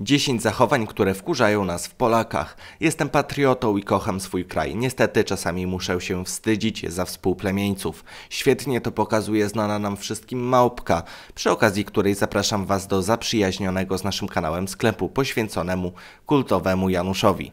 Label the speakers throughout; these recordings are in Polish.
Speaker 1: 10 zachowań, które wkurzają nas w Polakach. Jestem patriotą i kocham swój kraj. Niestety czasami muszę się wstydzić za współplemieńców. Świetnie to pokazuje znana nam wszystkim małpka, przy okazji której zapraszam Was do zaprzyjaźnionego z naszym kanałem sklepu poświęconemu kultowemu Januszowi.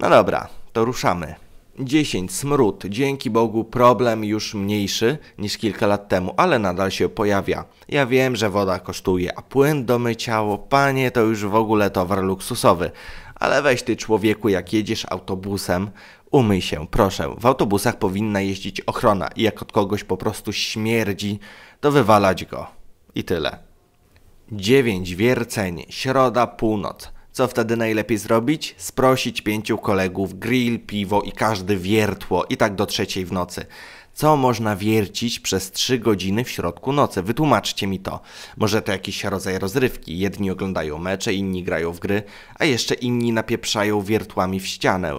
Speaker 1: No dobra, to ruszamy. 10. Smród. Dzięki Bogu problem już mniejszy niż kilka lat temu, ale nadal się pojawia. Ja wiem, że woda kosztuje, a płyn do myciało, panie, to już w ogóle towar luksusowy. Ale weź ty człowieku, jak jedziesz autobusem, umyj się, proszę. W autobusach powinna jeździć ochrona i jak od kogoś po prostu śmierdzi, to wywalać go. I tyle. 9. Wierceń. Środa, północ. Co wtedy najlepiej zrobić? Sprosić pięciu kolegów, grill, piwo i każdy wiertło i tak do trzeciej w nocy. Co można wiercić przez 3 godziny w środku nocy? Wytłumaczcie mi to. Może to jakiś rodzaj rozrywki. Jedni oglądają mecze, inni grają w gry, a jeszcze inni napieprzają wiertłami w ścianę.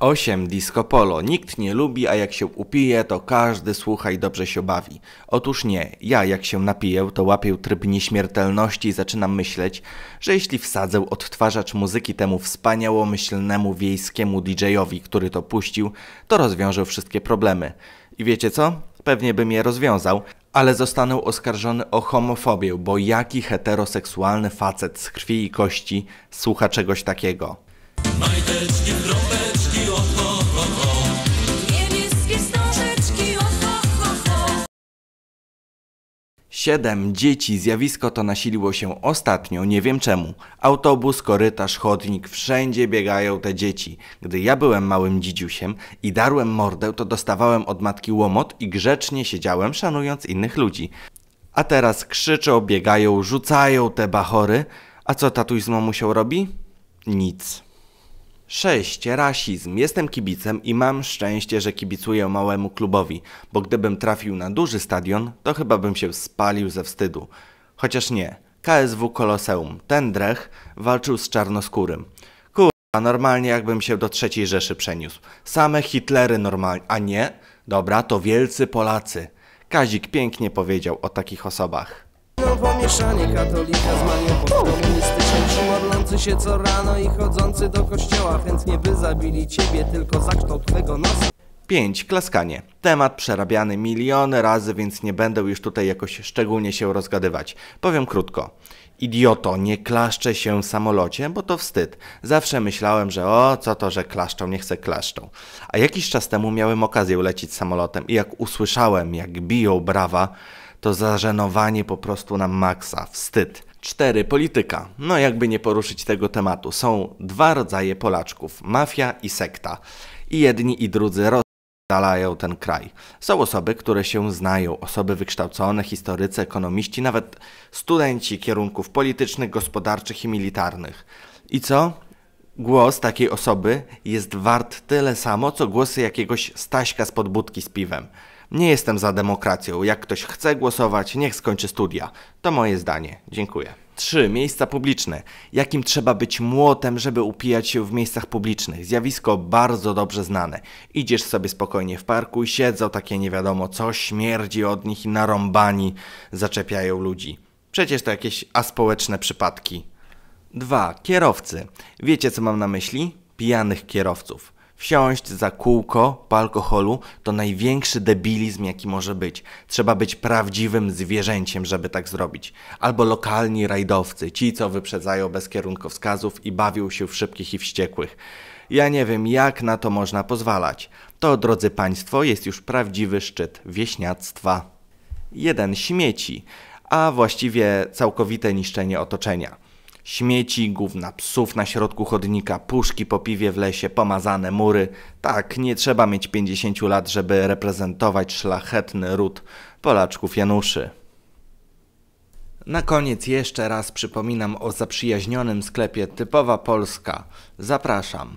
Speaker 1: 8. Disco Polo. Nikt nie lubi, a jak się upije, to każdy słucha i dobrze się bawi. Otóż nie, ja jak się napiję, to łapię tryb nieśmiertelności i zaczynam myśleć, że jeśli wsadzę odtwarzacz muzyki temu wspaniałomyślnemu wiejskiemu DJ-owi, który to puścił, to rozwiążę wszystkie problemy. I wiecie co? Pewnie bym je rozwiązał, ale zostanę oskarżony o homofobię, bo jaki heteroseksualny facet z krwi i kości słucha czegoś takiego? Siedem dzieci zjawisko to nasiliło się ostatnio, nie wiem czemu. Autobus, korytarz, chodnik, wszędzie biegają te dzieci. Gdy ja byłem małym dzidziusiem i darłem mordę, to dostawałem od matki łomot i grzecznie siedziałem, szanując innych ludzi. A teraz krzyczą, biegają, rzucają te bachory. A co tatuś z mamusią robi? Nic. 6. Rasizm. Jestem kibicem i mam szczęście, że kibicuję małemu klubowi, bo gdybym trafił na duży stadion, to chyba bym się spalił ze wstydu. Chociaż nie. KSW Koloseum. Ten drech walczył z czarnoskórym. Kurwa, normalnie jakbym się do trzeciej Rzeszy przeniósł. Same Hitlery normalnie. A nie? Dobra, to wielcy Polacy. Kazik pięknie powiedział o takich osobach. No, pomieszanie katolika z manią się co rano i chodzący do kościoła. Chętnie by zabili ciebie tylko za kształt twego nosa. 5. Klaskanie. Temat przerabiany miliony razy, więc nie będę już tutaj jakoś szczególnie się rozgadywać. Powiem krótko. Idioto, nie klaszczę się samolocie, bo to wstyd. Zawsze myślałem, że o, co to, że klaszczą, nie chcę klaszczą. A jakiś czas temu miałem okazję lecieć samolotem i jak usłyszałem, jak biją brawa, to zażenowanie po prostu na maksa. Wstyd. 4. Polityka. No jakby nie poruszyć tego tematu. Są dwa rodzaje Polaczków. Mafia i sekta. I jedni i drudzy rozdalają ten kraj. Są osoby, które się znają. Osoby wykształcone, historycy, ekonomiści, nawet studenci kierunków politycznych, gospodarczych i militarnych. I co? Głos takiej osoby jest wart tyle samo, co głosy jakiegoś Staśka z podbudki z piwem. Nie jestem za demokracją. Jak ktoś chce głosować, niech skończy studia. To moje zdanie. Dziękuję. 3. Miejsca publiczne. Jakim trzeba być młotem, żeby upijać się w miejscach publicznych? Zjawisko bardzo dobrze znane. Idziesz sobie spokojnie w parku i siedzą takie nie wiadomo co, śmierdzi od nich i narąbani zaczepiają ludzi. Przecież to jakieś aspołeczne przypadki. 2. Kierowcy. Wiecie co mam na myśli? Pijanych kierowców. Wsiąść za kółko po alkoholu to największy debilizm, jaki może być. Trzeba być prawdziwym zwierzęciem, żeby tak zrobić. Albo lokalni rajdowcy, ci co wyprzedzają bez kierunkowskazów i bawią się w szybkich i wściekłych. Ja nie wiem, jak na to można pozwalać. To, drodzy Państwo, jest już prawdziwy szczyt wieśniactwa. 1. Śmieci, a właściwie całkowite niszczenie otoczenia. Śmieci, gówna psów na środku chodnika, puszki po piwie w lesie, pomazane mury. Tak, nie trzeba mieć 50 lat, żeby reprezentować szlachetny ród Polaczków Januszy. Na koniec jeszcze raz przypominam o zaprzyjaźnionym sklepie Typowa Polska. Zapraszam.